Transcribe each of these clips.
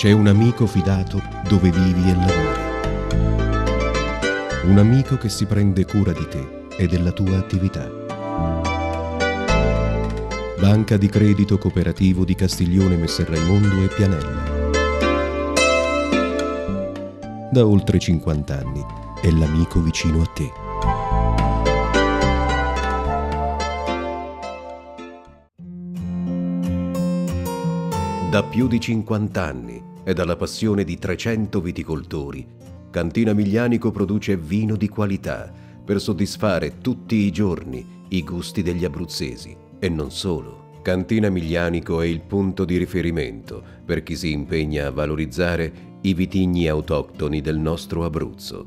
C'è un amico fidato dove vivi e lavori. Un amico che si prende cura di te e della tua attività. Banca di credito cooperativo di Castiglione Messer Raimondo e Pianella. Da oltre 50 anni è l'amico vicino a te. Da più di 50 anni e dalla passione di 300 viticoltori, Cantina Miglianico produce vino di qualità per soddisfare tutti i giorni i gusti degli abruzzesi e non solo. Cantina Miglianico è il punto di riferimento per chi si impegna a valorizzare i vitigni autoctoni del nostro Abruzzo.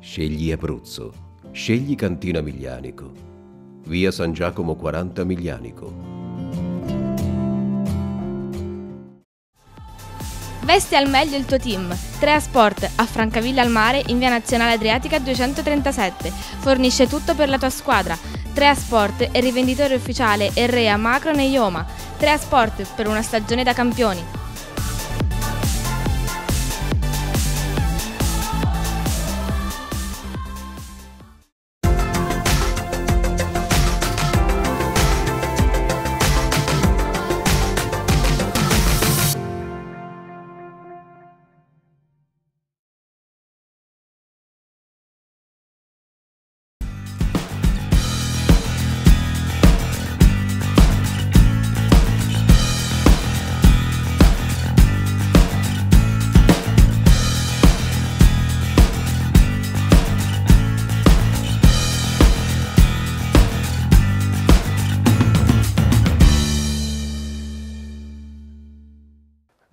Scegli Abruzzo. Scegli Cantina Miglianico. Via San Giacomo 40 Miglianico. Vesti al meglio il tuo team. Trea Sport a Francavilla al Mare in via Nazionale Adriatica 237. Fornisce tutto per la tua squadra. Trea Sport è rivenditore ufficiale rea Macro e Ioma. Trea Sport per una stagione da campioni.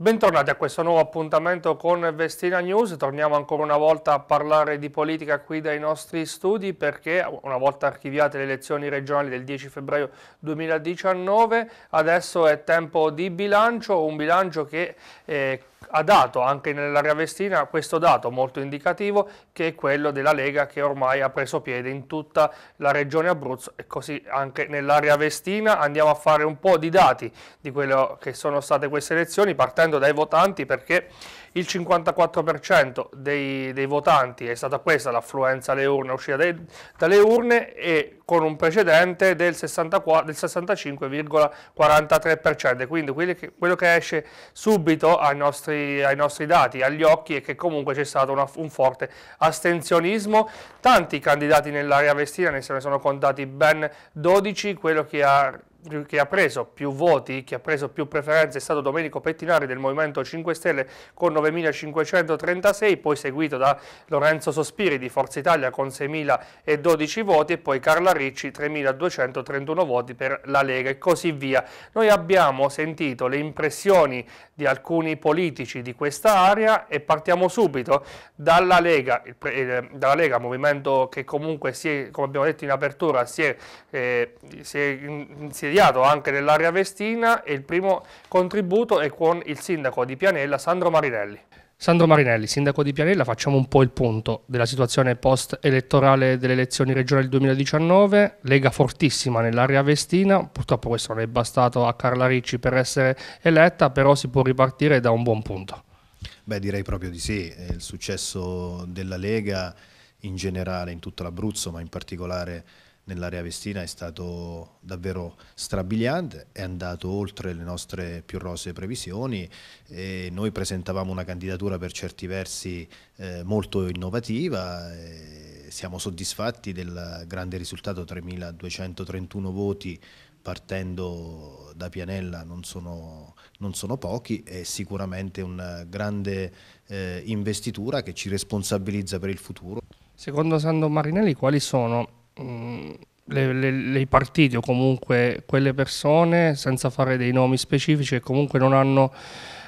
Bentornati a questo nuovo appuntamento con Vestina News, torniamo ancora una volta a parlare di politica qui dai nostri studi perché una volta archiviate le elezioni regionali del 10 febbraio 2019 adesso è tempo di bilancio, un bilancio che eh, ha dato anche nell'area vestina questo dato molto indicativo che è quello della Lega che ormai ha preso piede in tutta la regione Abruzzo e così anche nell'area vestina andiamo a fare un po' di dati di quello che sono state queste elezioni partendo dai votanti perché il 54% dei, dei, votanti è stata questa l'affluenza alle urne, uscita dai, dalle urne e con un precedente del, 65,43%, quindi quello che, quello che, esce subito ai nostri, ai nostri, dati, agli occhi è che comunque c'è stato una, un forte astensionismo, tanti candidati nell'area vestita, ne se ne sono contati ben 12, quello che ha che ha preso più voti, che ha preso più preferenze è stato Domenico Pettinari del Movimento 5 Stelle con 9.536, poi seguito da Lorenzo Sospiri di Forza Italia con 6.012 voti e poi Carla Ricci 3.231 voti per la Lega e così via. Noi abbiamo sentito le impressioni di alcuni politici di questa area e partiamo subito dalla Lega, eh, dalla Lega movimento che comunque, è, come abbiamo detto in apertura, si è, eh, si è, si è insediato anche nell'area vestina e il primo contributo è con il sindaco di Pianella Sandro Marinelli. Sandro Marinelli, sindaco di Pianella, facciamo un po' il punto della situazione post-elettorale delle elezioni regionali 2019, lega fortissima nell'area vestina, purtroppo questo non è bastato a Carla Ricci per essere eletta, però si può ripartire da un buon punto. Beh, direi proprio di sì, il successo della Lega in generale in tutto l'Abruzzo, ma in particolare nell'area vestina è stato davvero strabiliante, è andato oltre le nostre più rose previsioni e noi presentavamo una candidatura per certi versi eh, molto innovativa, eh, siamo soddisfatti del grande risultato, 3.231 voti partendo da Pianella non sono, non sono pochi, è sicuramente una grande eh, investitura che ci responsabilizza per il futuro. Secondo Sando Marinelli quali sono mh, mm, le, le, le partiti o comunque quelle persone, senza fare dei nomi specifici, che comunque non hanno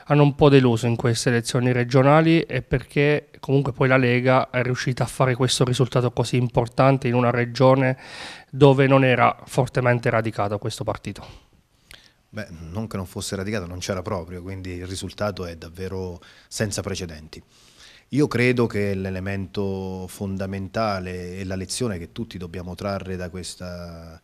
hanno un po' deluso in queste elezioni regionali e perché comunque poi la Lega è riuscita a fare questo risultato così importante in una regione dove non era fortemente radicato questo partito. Beh, non che non fosse radicato, non c'era proprio, quindi il risultato è davvero senza precedenti. Io credo che l'elemento fondamentale e la lezione che tutti dobbiamo trarre da questa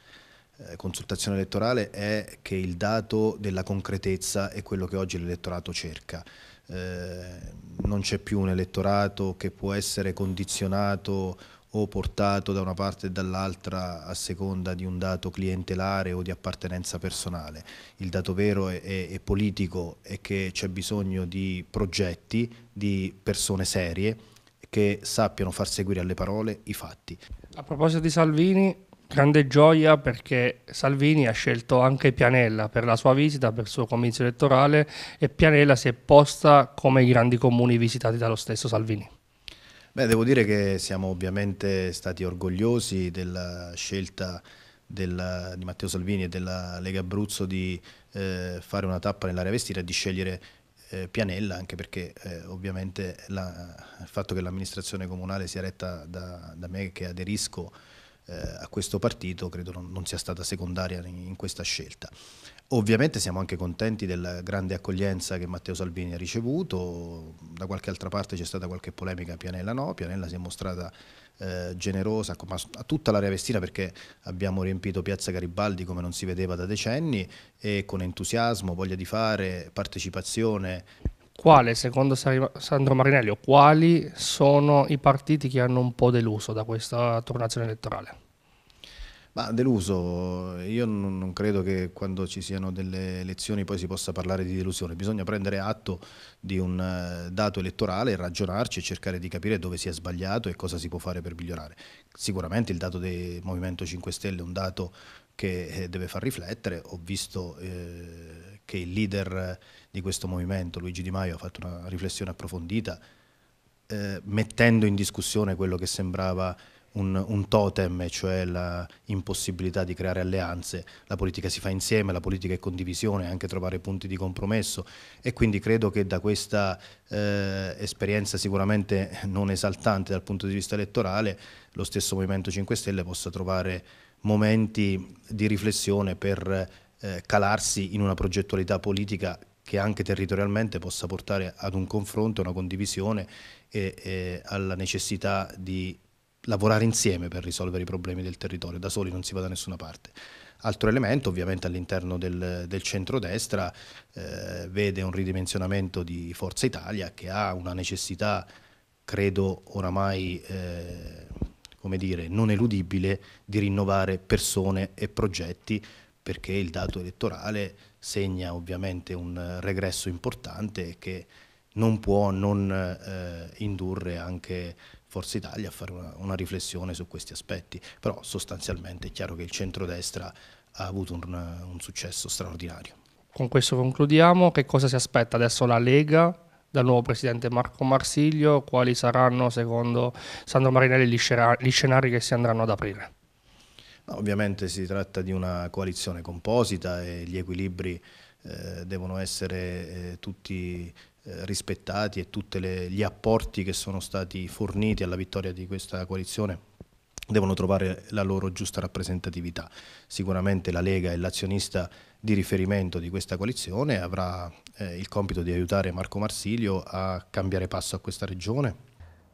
eh, consultazione elettorale è che il dato della concretezza è quello che oggi l'elettorato cerca. Eh, non c'è più un elettorato che può essere condizionato o portato da una parte e dall'altra a seconda di un dato clientelare o di appartenenza personale. Il dato vero e, e politico è che c'è bisogno di progetti, di persone serie che sappiano far seguire alle parole i fatti. A proposito di Salvini, grande gioia perché Salvini ha scelto anche Pianella per la sua visita, per il suo comizio elettorale e Pianella si è posta come i grandi comuni visitati dallo stesso Salvini. Beh, devo dire che siamo ovviamente stati orgogliosi della scelta del, di Matteo Salvini e della Lega Abruzzo di eh, fare una tappa nell'area vestita e di scegliere eh, Pianella, anche perché eh, ovviamente la, il fatto che l'amministrazione comunale sia retta da, da me che aderisco eh, a questo partito credo non, non sia stata secondaria in, in questa scelta. Ovviamente siamo anche contenti della grande accoglienza che Matteo Salvini ha ricevuto, da qualche altra parte c'è stata qualche polemica, Pianella no, Pianella si è mostrata eh, generosa a tutta l'area vestina perché abbiamo riempito Piazza Garibaldi come non si vedeva da decenni e con entusiasmo, voglia di fare, partecipazione quale, secondo Sandro Marinelli, quali sono i partiti che hanno un po' deluso da questa tornazione elettorale? Ma deluso, io non, non credo che quando ci siano delle elezioni poi si possa parlare di delusione, bisogna prendere atto di un eh, dato elettorale, ragionarci e cercare di capire dove si è sbagliato e cosa si può fare per migliorare. Sicuramente il dato del Movimento 5 Stelle è un dato che eh, deve far riflettere, ho visto eh, che il leader di questo movimento, Luigi Di Maio, ha fatto una riflessione approfondita eh, mettendo in discussione quello che sembrava un, un totem, cioè l'impossibilità di creare alleanze. La politica si fa insieme, la politica è condivisione, anche trovare punti di compromesso e quindi credo che da questa eh, esperienza sicuramente non esaltante dal punto di vista elettorale lo stesso Movimento 5 Stelle possa trovare momenti di riflessione per eh, calarsi in una progettualità politica che anche territorialmente possa portare ad un confronto, una condivisione e, e alla necessità di lavorare insieme per risolvere i problemi del territorio, da soli non si va da nessuna parte. Altro elemento ovviamente all'interno del, del centrodestra eh, vede un ridimensionamento di Forza Italia che ha una necessità, credo oramai, eh, come dire, non eludibile di rinnovare persone e progetti perché il dato elettorale segna ovviamente un regresso importante che non può non eh, indurre anche Forza Italia a fare una, una riflessione su questi aspetti, però sostanzialmente è chiaro che il centrodestra ha avuto un, un successo straordinario. Con questo concludiamo, che cosa si aspetta adesso la Lega dal nuovo presidente Marco Marsiglio, quali saranno secondo Sandro Marinelli gli scenari che si andranno ad aprire? No, ovviamente si tratta di una coalizione composita e gli equilibri eh, devono essere eh, tutti eh, rispettati e tutti gli apporti che sono stati forniti alla vittoria di questa coalizione devono trovare la loro giusta rappresentatività. Sicuramente la Lega è l'azionista di riferimento di questa coalizione, avrà eh, il compito di aiutare Marco Marsilio a cambiare passo a questa regione,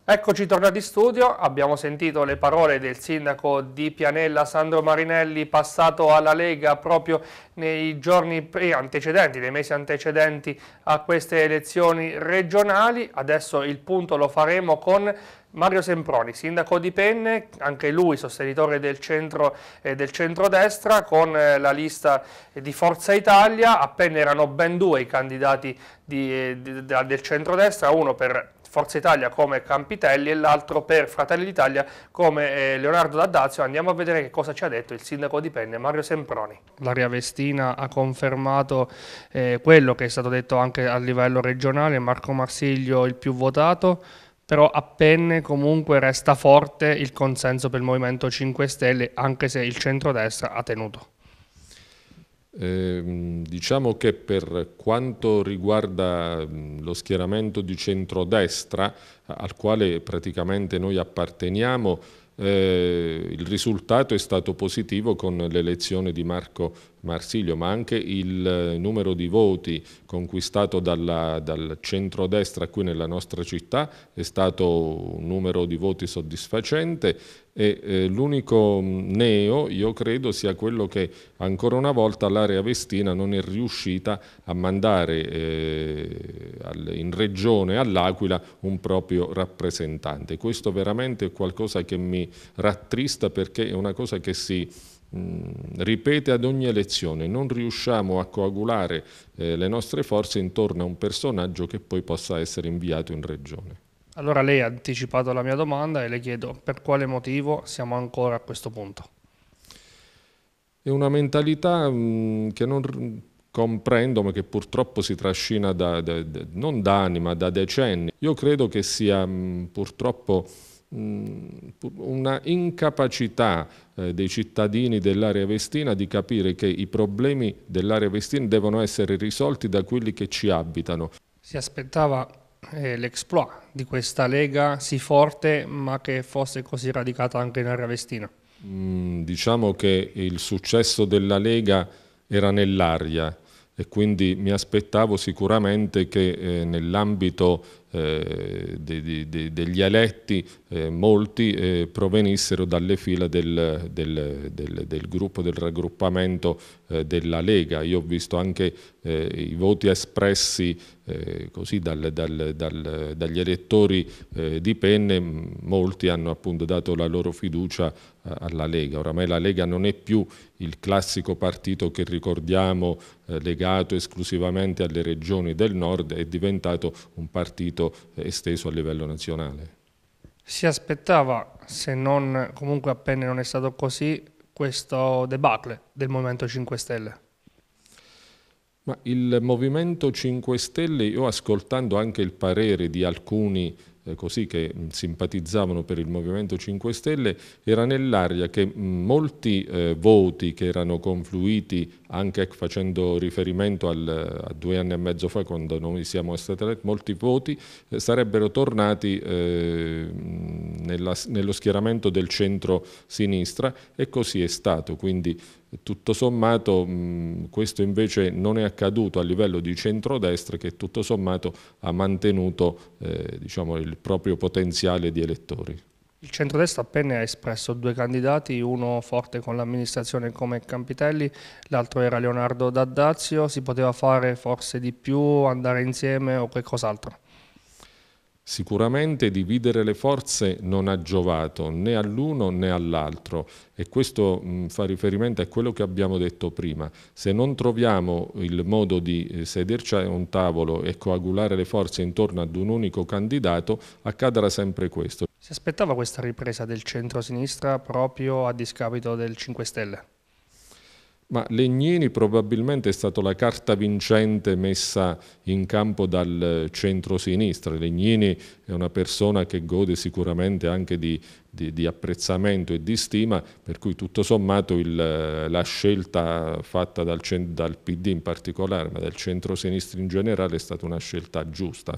Eccoci tornati in studio, abbiamo sentito le parole del sindaco di Pianella Sandro Marinelli passato alla Lega proprio nei giorni antecedenti, nei mesi antecedenti a queste elezioni regionali. Adesso il punto lo faremo con Mario Semproni, sindaco di Penne, anche lui sostenitore del, centro, eh, del centrodestra con eh, la lista di Forza Italia. A Penne erano ben due i candidati di, eh, di, da, del centrodestra, uno per Forza Italia come Campitelli e l'altro per Fratelli d'Italia come eh, Leonardo D'Addazio. Andiamo a vedere che cosa ci ha detto il sindaco di Penne, Mario Semproni. L'aria Vestina ha confermato eh, quello che è stato detto anche a livello regionale, Marco Marsiglio il più votato, però a Penne comunque resta forte il consenso per il Movimento 5 Stelle anche se il centrodestra ha tenuto. Ehm, diciamo che per quanto riguarda lo schieramento di centrodestra, al quale praticamente noi apparteniamo, eh, il risultato è stato positivo con l'elezione di Marco Marsilio, ma anche il eh, numero di voti conquistato dalla, dal centrodestra qui nella nostra città è stato un numero di voti soddisfacente e eh, l'unico mm, neo io credo sia quello che ancora una volta l'area vestina non è riuscita a mandare eh, al, in regione all'Aquila un proprio rappresentante. Questo veramente è qualcosa che mi rattrista perché è una cosa che si mm, ripete ad ogni elezione, non riusciamo a coagulare eh, le nostre forze intorno a un personaggio che poi possa essere inviato in regione. Allora lei ha anticipato la mia domanda e le chiedo per quale motivo siamo ancora a questo punto. È una mentalità mm, che non comprendo ma che purtroppo si trascina da, da, da, non da anni ma da decenni. Io credo che sia mm, purtroppo mm, una incapacità eh, dei cittadini dell'area vestina di capire che i problemi dell'area vestina devono essere risolti da quelli che ci abitano. Si aspettava eh, l'exploit di questa lega sì forte ma che fosse così radicata anche in area vestina? Mm, diciamo che il successo della lega era nell'aria, e quindi mi aspettavo sicuramente che eh, nell'ambito eh, de, de, de degli eletti eh, molti eh, provenissero dalle file del, del, del, del gruppo, del raggruppamento eh, della Lega. Io ho visto anche eh, i voti espressi così dal, dal, dal, dagli elettori di Penne, molti hanno appunto dato la loro fiducia eh, alla Lega. Oramai la Lega non è più il classico partito che ricordiamo eh, legato esclusivamente alle regioni del nord, è diventato un partito eh, esteso a livello nazionale. Si aspettava, se non comunque appena non è stato così, questo debacle del Movimento 5 Stelle? Ma il Movimento 5 Stelle, io ascoltando anche il parere di alcuni eh, così che simpatizzavano per il Movimento 5 Stelle, era nell'aria che molti eh, voti che erano confluiti anche facendo riferimento al, a due anni e mezzo fa quando noi siamo stati eletti, molti voti eh, sarebbero tornati eh, nella, nello schieramento del centro-sinistra e così è stato. Quindi tutto sommato questo invece non è accaduto a livello di centrodestra che tutto sommato ha mantenuto eh, diciamo, il il proprio potenziale di elettori. Il centrodestra appena ha espresso due candidati, uno forte con l'amministrazione come Campitelli, l'altro era Leonardo Daddazio, si poteva fare forse di più, andare insieme o qualcos'altro? Sicuramente dividere le forze non ha giovato né all'uno né all'altro e questo mh, mm, fa riferimento a quello che abbiamo detto prima. Se non troviamo il modo di eh, sederci a un tavolo e coagulare le forze intorno ad un unico candidato, accadrà sempre questo. Si aspettava questa ripresa del centro-sinistra proprio a discapito del 5 Stelle? Ma Legnini probabilmente è stata la carta vincente messa in campo dal centro-sinistra. Legnini è una persona che gode sicuramente anche di, di, di apprezzamento e di stima, per cui tutto sommato il, la scelta fatta dal, dal PD in particolare, ma dal centro-sinistra in generale, è stata una scelta giusta.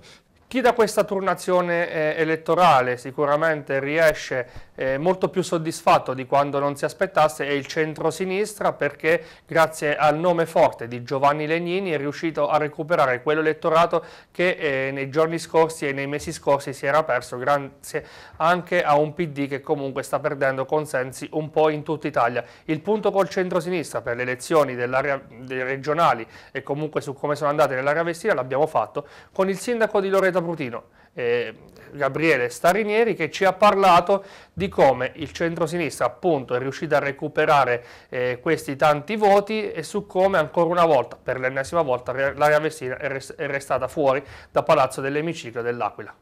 Chi da questa turnazione eh, elettorale sicuramente riesce eh, molto più soddisfatto di quando non si aspettasse è il centro-sinistra perché grazie al nome forte di Giovanni Legnini è riuscito a recuperare quell'elettorato che eh, nei giorni scorsi e nei mesi scorsi si era perso grazie anche a un PD che comunque sta perdendo consensi un po' in tutta Italia. Il punto col centro-sinistra per le elezioni dell'area regionali e comunque su come sono andate nell'area vestita l'abbiamo fatto con il sindaco di Loreto Caputino, eh, Gabriele Starinieri che ci ha parlato di come il centrosinistra appunto è riuscito a recuperare eh, questi tanti voti e su come ancora una volta, per l'ennesima volta, l'area vestina è, rest è restata fuori da Palazzo dell'Emiciclo dell'Aquila.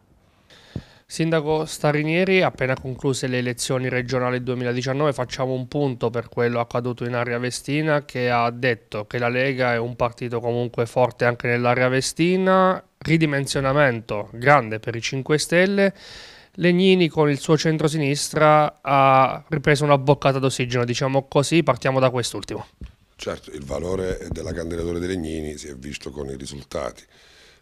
Sindaco Starinieri, appena concluse le elezioni regionali 2019, facciamo un punto per quello accaduto in area vestina che ha detto che la Lega è un partito comunque forte anche nell'area vestina ridimensionamento grande per i 5 Stelle. Legnini con il suo centro-sinistra ha ripreso una boccata d'ossigeno, diciamo così, partiamo da quest'ultimo. Certo, il valore della candidatura di Legnini si è visto con i risultati.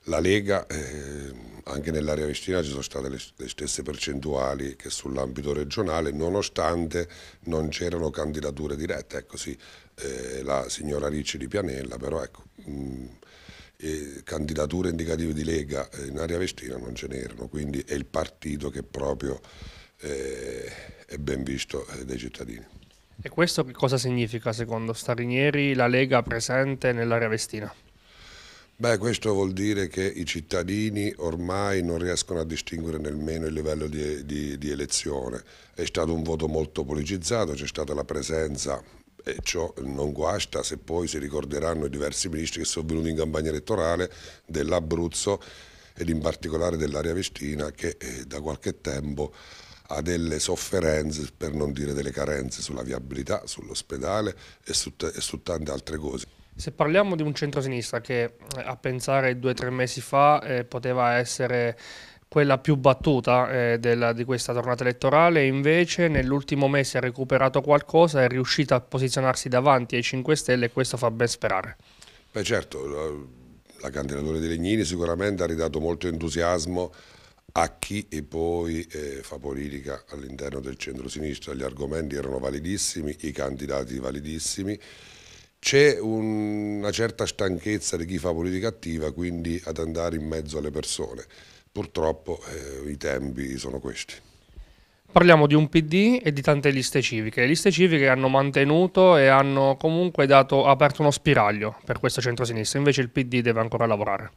La Lega, eh, anche nell'area vestina ci sono state le, le stesse percentuali che sull'ambito regionale, nonostante non c'erano candidature dirette, ecco sì, eh, la signora Ricci di Pianella, però ecco... Mh, mm, candidature indicative di Lega eh, in area vestina non ce n'erano, quindi è il partito che proprio eh, è ben visto eh, dai cittadini. E questo che cosa significa secondo Starinieri la Lega presente nell'area vestina? Beh, questo vuol dire che i cittadini ormai non riescono a distinguere nemmeno il livello di, di, di elezione. È stato un voto molto politicizzato, c'è stata la presenza e ciò non guasta se poi si ricorderanno i diversi ministri che sono venuti in campagna elettorale dell'Abruzzo ed in particolare dell'area vestina che eh, da qualche tempo ha delle sofferenze, per non dire delle carenze, sulla viabilità, sull'ospedale e, su e su tante altre cose. Se parliamo di un centrosinistra che eh, a pensare due o tre mesi fa eh, poteva essere quella più battuta eh, della, di questa tornata elettorale, invece nell'ultimo mese ha recuperato qualcosa, è riuscita a posizionarsi davanti ai 5 Stelle e questo fa ben sperare. Beh certo, la, la candidatura di Legnini sicuramente ha ridato molto entusiasmo a chi e poi eh, fa politica all'interno del centro-sinistra. Gli argomenti erano validissimi, i candidati validissimi. C'è un, una certa stanchezza di chi fa politica attiva, quindi ad andare in mezzo alle persone. Purtroppo eh, i tempi sono questi. Parliamo di un PD e di tante liste civiche. Le liste civiche hanno mantenuto e hanno comunque dato, aperto uno spiraglio per questo centrosinistra, invece il PD deve ancora lavorare.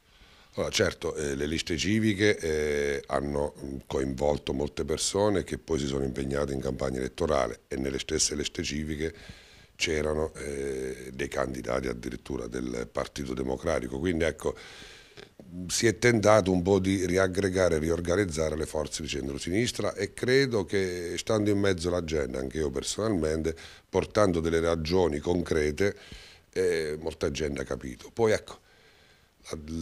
Allora, certo, eh, le liste civiche eh, hanno mm, coinvolto molte persone che poi si sono impegnate in campagna elettorale e nelle stesse liste civiche c'erano eh, dei candidati addirittura del Partito Democratico, quindi ecco si è tentato un po' di riaggregare, riorganizzare le forze di centro-sinistra e credo che stando in mezzo alla gente, anche io personalmente, portando delle ragioni concrete, eh, molta gente ha capito. Poi ecco,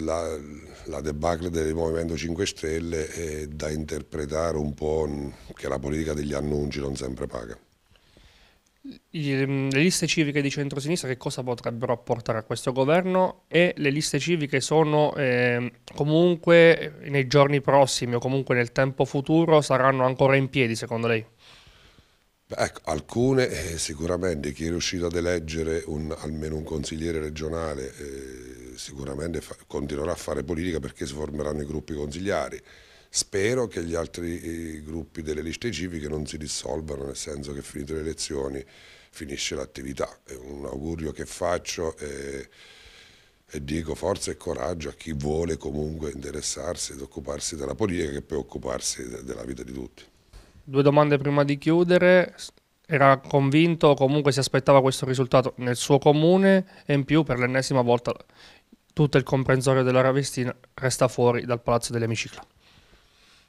la, la, la debacle del Movimento 5 Stelle è da interpretare un po' che la politica degli annunci non sempre paga. Mm, le liste civiche di centrosinistra che cosa potrebbero apportare a questo governo e le liste civiche sono ehm, eh, comunque nei giorni prossimi o comunque nel tempo futuro saranno ancora in piedi secondo lei? Ecco, alcune eh, sicuramente, chi è riuscito ad eleggere un, almeno un consigliere regionale eh, sicuramente fa, continuerà a fare politica perché si formeranno i gruppi consigliari. Spero che gli altri gruppi delle liste civiche non si dissolvano, nel senso che finite le elezioni finisce l'attività. È un augurio che faccio e, e, dico forza e coraggio a chi vuole comunque interessarsi ed occuparsi della politica che può occuparsi della vita di tutti. Due domande prima di chiudere. Era convinto o comunque si aspettava questo risultato nel suo comune e in più per l'ennesima volta tutto il comprensorio della Ravestina resta fuori dal Palazzo delle Micicla.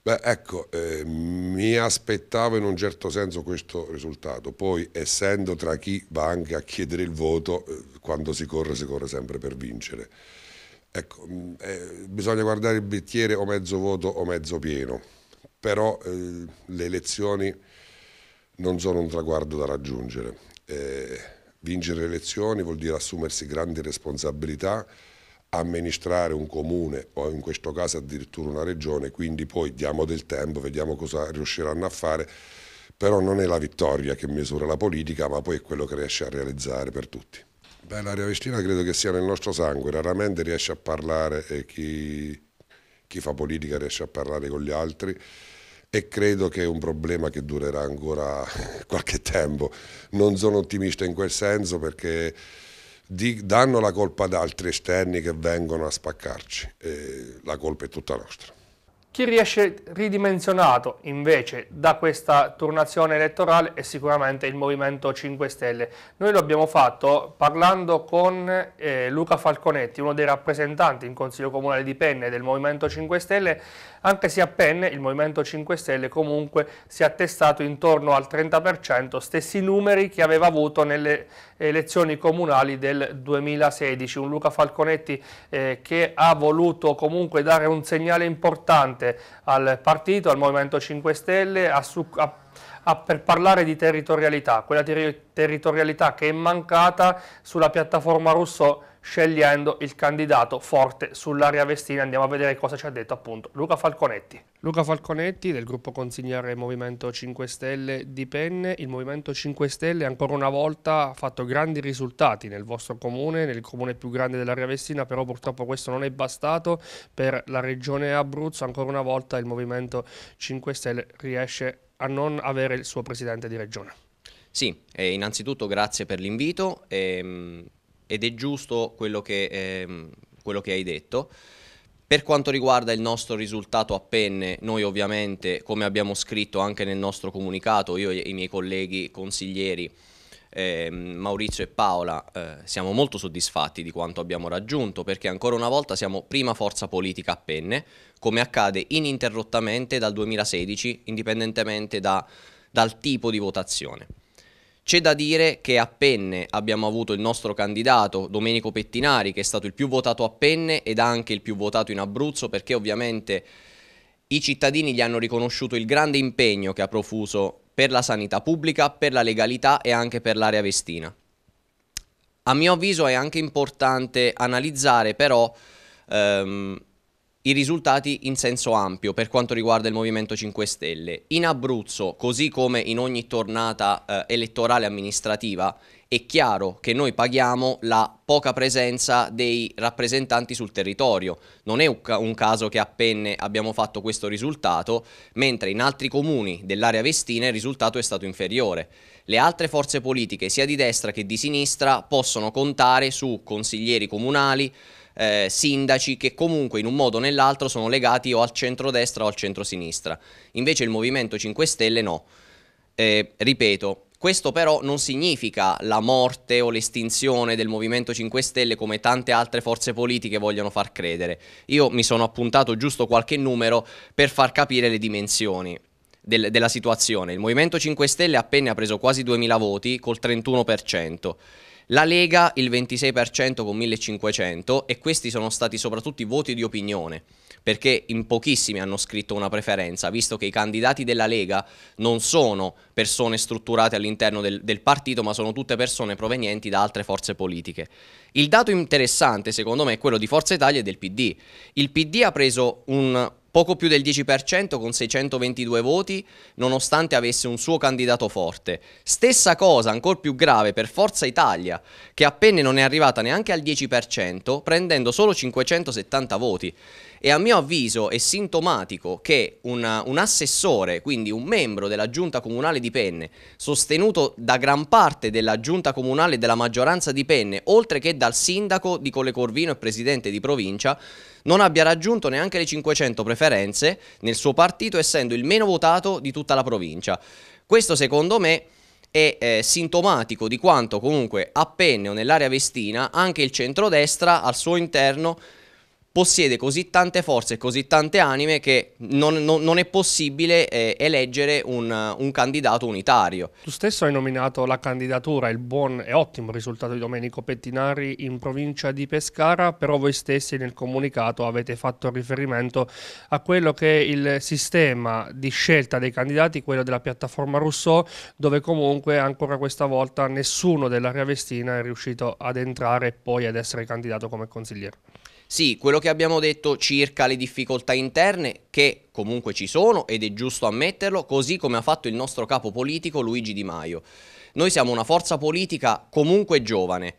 Beh, ecco, eh, mi aspettavo in un certo senso questo risultato, poi essendo tra chi va anche a chiedere il voto, eh, quando si corre si corre sempre per vincere. Ecco, mm, eh, bisogna guardare il bicchiere o mezzo vuoto o mezzo pieno, però eh, le elezioni non sono un traguardo da raggiungere. Eh, vincere le elezioni vuol dire assumersi grandi responsabilità, amministrare un comune o in questo caso addirittura una regione, quindi poi diamo del tempo, vediamo cosa riusciranno a fare, però non è la vittoria che misura la politica, ma poi è quello che riesce a realizzare per tutti. Beh, l'area Vestina credo che sia nel nostro sangue, raramente riesce a parlare e eh, chi, chi fa politica riesce a parlare con gli altri e credo che è un problema che durerà ancora eh, qualche tempo. Non sono ottimista in quel senso perché di, danno la colpa ad altri esterni che vengono a spaccarci, eh, la colpa è tutta nostra. Chi riesce ridimensionato invece da questa turnazione elettorale è sicuramente il Movimento 5 Stelle. Noi lo abbiamo fatto parlando con eh, Luca Falconetti, uno dei rappresentanti in Consiglio Comunale di Penne del Movimento 5 Stelle, anche se a Penne il Movimento 5 Stelle comunque si è attestato intorno al 30%, stessi numeri che aveva avuto nelle elezioni comunali del 2016. Un Luca Falconetti eh, che ha voluto comunque dare un segnale importante al partito, al Movimento 5 Stelle, a, su, a per parlare di territorialità, quella ter territorialità che è mancata sulla piattaforma russo scegliendo il candidato forte sull'area vestina. Andiamo a vedere cosa ci ha detto appunto Luca Falconetti. Luca Falconetti del gruppo consigliere Movimento 5 Stelle di Penne. Il Movimento 5 Stelle ancora una volta ha fatto grandi risultati nel vostro comune, nel comune più grande dell'area vestina, però purtroppo questo non è bastato per la regione Abruzzo. Ancora una volta il Movimento 5 Stelle riesce a non avere il suo presidente di regione. Sì, eh, innanzitutto grazie per l'invito. Ehm ed è giusto quello che, eh, quello che hai detto. Per quanto riguarda il nostro risultato a penne, noi ovviamente, come abbiamo scritto anche nel nostro comunicato, io e i miei colleghi consiglieri, eh, Maurizio e Paola, eh, siamo molto soddisfatti di quanto abbiamo raggiunto, perché ancora una volta siamo prima forza politica a penne, come accade ininterrottamente dal 2016, indipendentemente da, dal tipo di votazione. C'è da dire che a penne abbiamo avuto il nostro candidato Domenico Pettinari che è stato il più votato a penne ed anche il più votato in Abruzzo perché ovviamente i cittadini gli hanno riconosciuto il grande impegno che ha profuso per la sanità pubblica, per la legalità e anche per l'area vestina. A mio avviso è anche importante analizzare però ehm, i risultati in senso ampio per quanto riguarda il Movimento 5 Stelle. In Abruzzo, così come in ogni tornata eh, elettorale amministrativa, è chiaro che noi paghiamo la poca presenza dei rappresentanti sul territorio. Non è un caso che a Penne abbiamo fatto questo risultato, mentre in altri comuni dell'area vestina il risultato è stato inferiore. Le altre forze politiche, sia di destra che di sinistra, possono contare su consiglieri comunali, eh, sindaci che comunque in un modo o nell'altro sono legati o al centro-destra o al centro-sinistra. Invece il Movimento 5 Stelle no. Eh, ripeto, questo però non significa la morte o l'estinzione del Movimento 5 Stelle come tante altre forze politiche vogliono far credere. Io mi sono appuntato giusto qualche numero per far capire le dimensioni del, della situazione. Il Movimento 5 Stelle appena ha preso quasi 2.000 voti col 31%. La Lega il 26% con 1500 e questi sono stati soprattutto i voti di opinione, perché in pochissimi hanno scritto una preferenza, visto che i candidati della Lega non sono persone strutturate all'interno del, del partito, ma sono tutte persone provenienti da altre forze politiche. Il dato interessante secondo me è quello di Forza Italia e del PD. Il PD ha preso un poco più del 10% con 622 voti, nonostante avesse un suo candidato forte. Stessa cosa, ancora più grave, per Forza Italia, che appena non è arrivata neanche al 10%, prendendo solo 570 voti. E a mio avviso è sintomatico che una, un assessore, quindi un membro della giunta comunale di Penne, sostenuto da gran parte della giunta comunale della maggioranza di Penne, oltre che dal sindaco di Colle Corvino e presidente di provincia, non abbia raggiunto neanche le 500 preferenze nel suo partito, essendo il meno votato di tutta la provincia. Questo secondo me è eh, sintomatico di quanto comunque a o nell'area vestina anche il centrodestra al suo interno possiede così tante forze e così tante anime che non, non, non è possibile eh, eleggere un, un, candidato unitario. Tu stesso hai nominato la candidatura, il buon e ottimo risultato di Domenico Pettinari in provincia di Pescara, però voi stessi nel comunicato avete fatto riferimento a quello che è il sistema di scelta dei candidati, quello della piattaforma Rousseau, dove comunque ancora questa volta nessuno dell'area vestina è riuscito ad entrare e poi ad essere candidato come consigliere. Sì, quello che abbiamo detto circa le difficoltà interne, che comunque ci sono ed è giusto ammetterlo, così come ha fatto il nostro capo politico Luigi Di Maio. Noi siamo una forza politica comunque giovane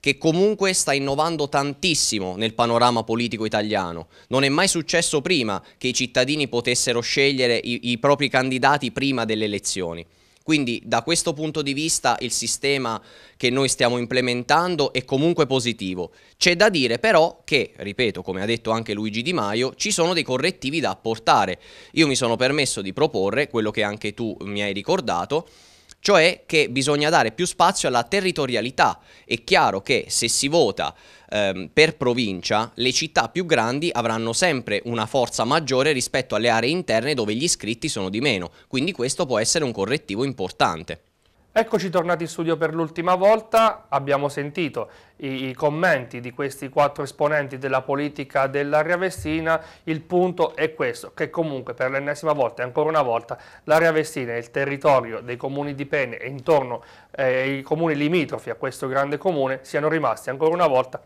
che comunque sta innovando tantissimo nel panorama politico italiano. Non è mai successo prima che i cittadini potessero scegliere i, i propri candidati prima delle elezioni. Quindi da questo punto di vista il sistema che noi stiamo implementando è comunque positivo. C'è da dire però che, ripeto, come ha detto anche Luigi Di Maio, ci sono dei correttivi da apportare. Io mi sono permesso di proporre quello che anche tu mi hai ricordato, cioè che bisogna dare più spazio alla territorialità. È chiaro che se si vota ehm, per provincia, le città più grandi avranno sempre una forza maggiore rispetto alle aree interne dove gli iscritti sono di meno, quindi questo può essere un correttivo importante. Eccoci tornati in studio per l'ultima volta, abbiamo sentito i, i, commenti di questi quattro esponenti della politica dell'area vestina, il punto è questo, che comunque per l'ennesima volta e ancora una volta l'area vestina e il territorio dei comuni di Pene e intorno ai eh, comuni limitrofi a questo grande comune siano rimasti ancora una volta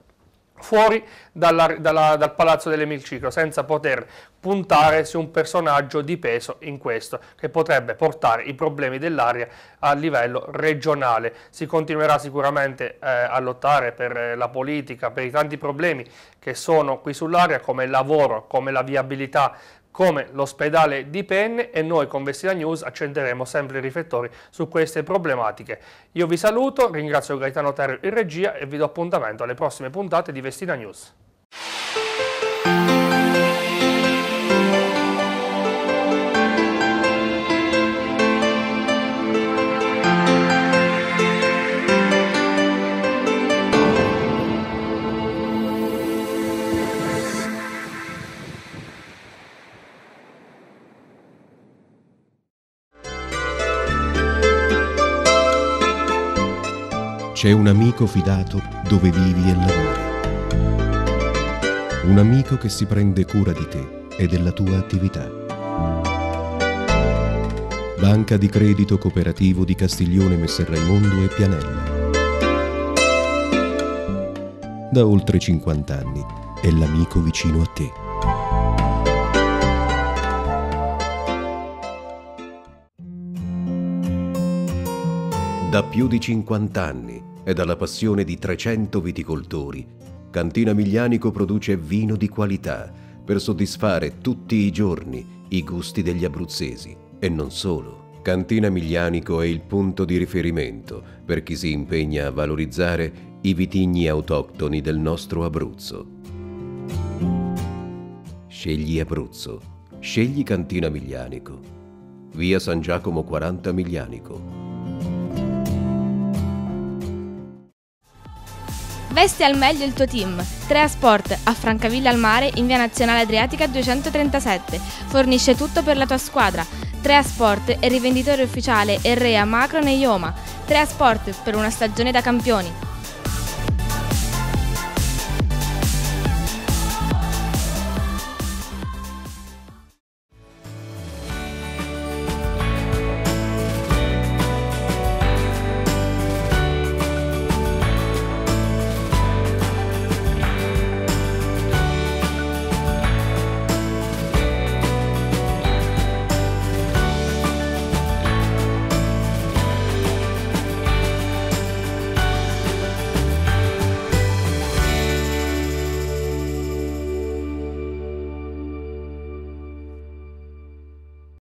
fuori dalla, dalla, dal palazzo dell'emiciclo senza poter puntare su un personaggio di peso in questo che potrebbe portare i problemi dell'area a livello regionale si continuerà sicuramente eh, a lottare per eh, la politica per i tanti problemi che sono qui sull'area come il lavoro come la viabilità come l'ospedale di Penne e noi con Vestina News accenderemo sempre i riflettori su queste problematiche. Io vi saluto, ringrazio Gaetano Terrio in regia e vi do appuntamento alle prossime puntate di Vestina News. C'è un amico fidato dove vivi e lavori. Un amico che si prende cura di te e della tua attività. Banca di Credito Cooperativo di Castiglione Messerraimondo e Pianella. Da oltre 50 anni è l'amico vicino a te. Da più di 50 anni e dalla passione di 300 viticoltori, Cantina Miglianico produce vino di qualità per soddisfare tutti i giorni i gusti degli abruzzesi. E non solo. Cantina Miglianico è il punto di riferimento per chi si impegna a valorizzare i vitigni autoctoni del nostro Abruzzo. Scegli Abruzzo. Scegli Cantina Miglianico. Via San Giacomo 40 Miglianico. Vesti al meglio il tuo team. Trea Sport a Francavilla al Mare in via Nazionale Adriatica 237. Fornisce tutto per la tua squadra. Trea Sport è rivenditore ufficiale Errea Macro e Ioma. Trea Sport per una stagione da campioni.